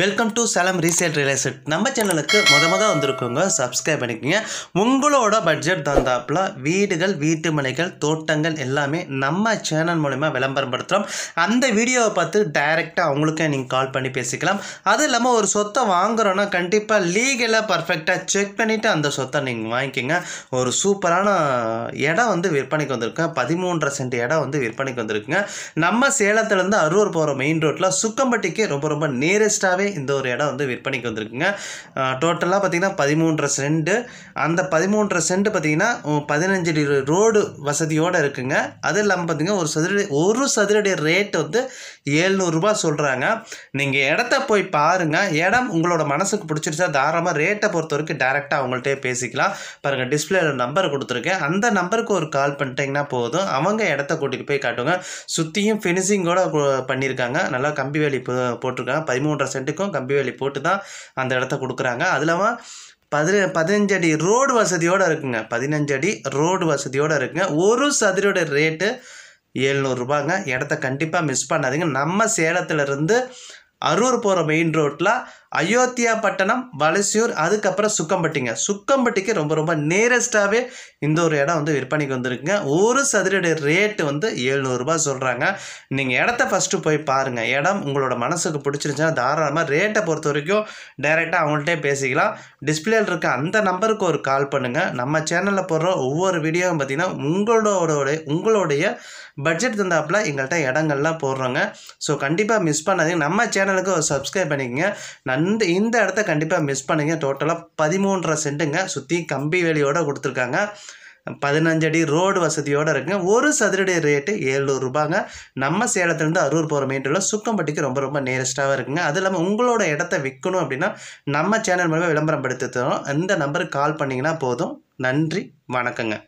welcome to சலம் resale real நம்ம சேனலுக்கு முத முத வந்திருக்கோங்க சப்ஸ்கிரைப் பண்ணிக்கோங்க உங்களோட பட்ஜெட் தந்தாப்பில் வீடுகள் வீட்டுமனைகள் தோட்டங்கள் எல்லாமே நம்ம சேனல் மூலிமா விளம்பரம் படுத்துகிறோம் அந்த வீடியோவை பார்த்து டைரெக்டாக அவங்களுக்கே நீங்கள் கால் பண்ணி பேசிக்கலாம் அதுவும் இல்லாமல் ஒரு சொத்தை வாங்குறோன்னா கண்டிப்பாக லீகலாக பர்ஃபெக்டாக செக் பண்ணிவிட்டு அந்த சொத்தை நீங்கள் வாங்கிக்கோங்க ஒரு சூப்பரான இடம் வந்து விற்பனைக்கு வந்திருக்கேன் பதிமூன்றரை சென்ட் இடம் வந்து விற்பனைக்கு வந்திருக்குங்க நம்ம சேலத்துலேருந்து அரூர் போகிற மெயின் ரோட்டில் சுக்கம்பட்டிக்கு ரொம்ப ரொம்ப நியரஸ்ட்டாக புதுசாகவே இந்த ஒரு இடம் வந்து விற்பனைக்கு வந்திருக்குங்க டோட்டலாக பார்த்திங்கன்னா பதிமூன்றரை சென்ட்டு அந்த பதிமூன்றரை சென்ட்டு பார்த்திங்கன்னா பதினஞ்சு அடி ரோடு வசதியோடு இருக்குங்க அது இல்லாமல் பார்த்திங்கன்னா ஒரு சதுரடி ஒரு சதுரடி ரேட் வந்து ஏழ்நூறுரூபா சொல்கிறாங்க நீங்கள் இடத்த போய் பாருங்கள் இடம் உங்களோட மனசுக்கு பிடிச்சிருச்சா தாராளமாக ரேட்டை பொறுத்த வரைக்கும் டேரெக்டாக அவங்கள்ட்டே பேசிக்கலாம் பாருங்கள் டிஸ்பிளேயில் நம்பர் கொடுத்துருக்கேன் அந்த நம்பருக்கு ஒரு கால் பண்ணிட்டீங்கன்னா போதும் அவங்க இடத்த கூட்டிகிட்டு போய் காட்டுங்க சுற்றியும் ஃபினிஷிங்கோடு பண்ணியிருக்காங்க நல்லா கம்பி வேலி போட்டிருக்காங்க பதிமூன்றரை சென்ட் சென்ட்டுக்கும் கம்பி வேலி போட்டு தான் அந்த இடத்த கொடுக்குறாங்க அது பதி பதினஞ்சு அடி ரோடு வசதியோடு இருக்குங்க பதினஞ்சு அடி ரோடு வசதியோடு இருக்குங்க ஒரு சதுரோட ரேட்டு ஏழ்நூறுபாங்க இடத்த கண்டிப்பாக மிஸ் பண்ணாதீங்க நம்ம சேலத்துலேருந்து அரூர் போகிற மெயின் ரோட்டில் அயோத்தியா பட்டணம் வலசியூர் அதுக்கப்புறம் சுக்கம்பட்டிங்க சுக்கம்பட்டிக்கு ரொம்ப ரொம்ப நேரஸ்டாகவே இந்த ஒரு இடம் வந்து விற்பனைக்கு வந்திருக்குங்க ஒரு சதுரடி ரேட்டு வந்து ஏழ்நூறுரூபா சொல்கிறாங்க நீங்கள் இடத்த ஃபஸ்ட்டு போய் பாருங்கள் இடம் உங்களோட மனசுக்கு பிடிச்சிருந்துச்சுன்னா தாராளமாக ரேட்டை பொறுத்த வரைக்கும் டைரெக்டாக அவங்கள்ட்டே பேசிக்கலாம் டிஸ்பிளேல இருக்க அந்த நம்பருக்கு ஒரு கால் பண்ணுங்கள் நம்ம சேனலில் போடுற ஒவ்வொரு வீடியோவும் பார்த்திங்கன்னா உங்களோட உங்களுடைய பட்ஜெட் தந்தாப்பில் எங்கள்கிட்ட இடங்கள்லாம் போடுறோங்க ஸோ கண்டிப்பாக மிஸ் பண்ணாதீங்க நம்ம சேனலுக்கு ஒரு சப்ஸ்கிரைப் பண்ணிக்கோங்க அந்த இந்த இடத்த கண்டிப்பாக மிஸ் பண்ணுங்க டோட்டலாக பதிமூன்றரை சென்ட்டுங்க சுற்றி கம்பி வேலியோடு கொடுத்துருக்காங்க பதினஞ்சு அடி ரோடு வசதியோடு இருக்குங்க ஒரு சதுரடி ரேட்டு ஏழ்நூறு ரூபாங்க நம்ம சேலத்துலேருந்து அரூர் போகிற மீட்டரில் சுக்கம்பட்டிக்கு ரொம்ப ரொம்ப நியரஸ்ட்டாக இருக்குங்க அது இல்லாமல் உங்களோட இடத்த விற்கணும் அப்படின்னா நம்ம சேனல் மூலமாக விளம்பரம் படுத்தி தரோம் இந்த நம்பருக்கு கால் பண்ணிங்கன்னா போதும் நன்றி வணக்கங்க